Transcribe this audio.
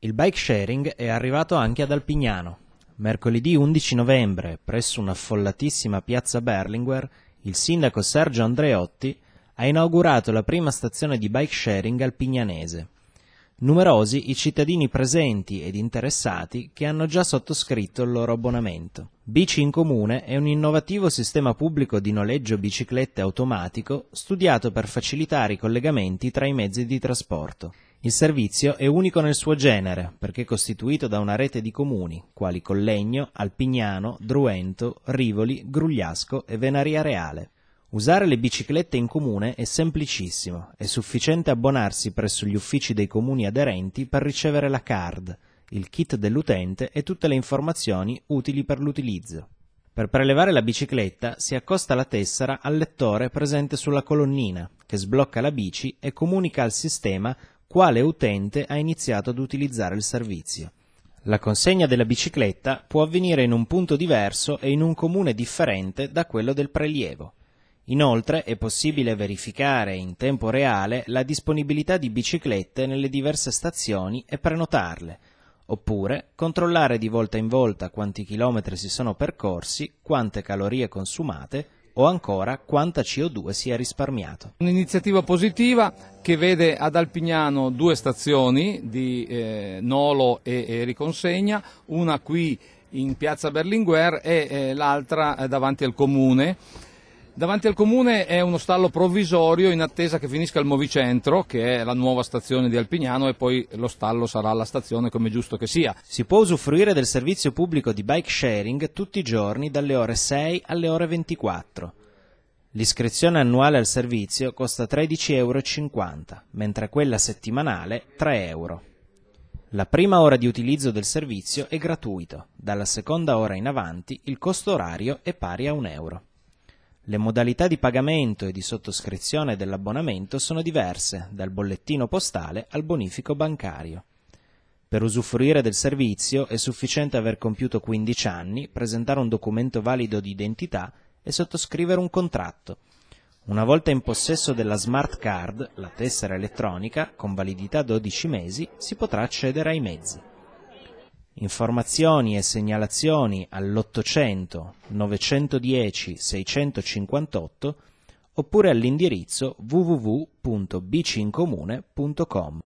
Il bike sharing è arrivato anche ad Alpignano. Mercoledì 11 novembre, presso un'affollatissima piazza Berlinguer, il sindaco Sergio Andreotti ha inaugurato la prima stazione di bike sharing alpignanese. Numerosi i cittadini presenti ed interessati che hanno già sottoscritto il loro abbonamento. Bici in Comune è un innovativo sistema pubblico di noleggio biciclette automatico studiato per facilitare i collegamenti tra i mezzi di trasporto. Il servizio è unico nel suo genere perché è costituito da una rete di comuni, quali Collegno, Alpignano, Druento, Rivoli, Grugliasco e Venaria Reale. Usare le biciclette in comune è semplicissimo, è sufficiente abbonarsi presso gli uffici dei comuni aderenti per ricevere la card, il kit dell'utente e tutte le informazioni utili per l'utilizzo. Per prelevare la bicicletta si accosta la tessera al lettore presente sulla colonnina, che sblocca la bici e comunica al sistema quale utente ha iniziato ad utilizzare il servizio. La consegna della bicicletta può avvenire in un punto diverso e in un comune differente da quello del prelievo. Inoltre è possibile verificare in tempo reale la disponibilità di biciclette nelle diverse stazioni e prenotarle, oppure controllare di volta in volta quanti chilometri si sono percorsi, quante calorie consumate o ancora quanta CO2 si è risparmiato. Un'iniziativa positiva che vede ad Alpignano due stazioni di eh, Nolo e, e, Riconsegna, una qui in piazza Berlinguer e eh, l'altra eh, davanti al comune Davanti al comune è uno stallo provvisorio in attesa che finisca il Movicentro, che è la nuova stazione di Alpignano, e poi lo stallo sarà la stazione come giusto che sia. Si può usufruire del servizio pubblico di bike sharing tutti i giorni dalle ore 6 alle ore 24. L'iscrizione annuale al servizio costa 13,50 euro, mentre quella settimanale 3 euro. La prima ora di utilizzo del servizio è gratuito, dalla seconda ora in avanti il costo orario è pari a 1 euro. Le modalità di pagamento e di sottoscrizione dell'abbonamento sono diverse, dal bollettino postale al bonifico bancario. Per usufruire del servizio è sufficiente aver compiuto 15 anni, presentare un documento valido di identità e sottoscrivere un contratto. Una volta in possesso della smart card, la tessera elettronica, con validità 12 mesi, si potrà accedere ai mezzi. Informazioni e segnalazioni all'800 910 658 oppure all'indirizzo www.bcincomune.com.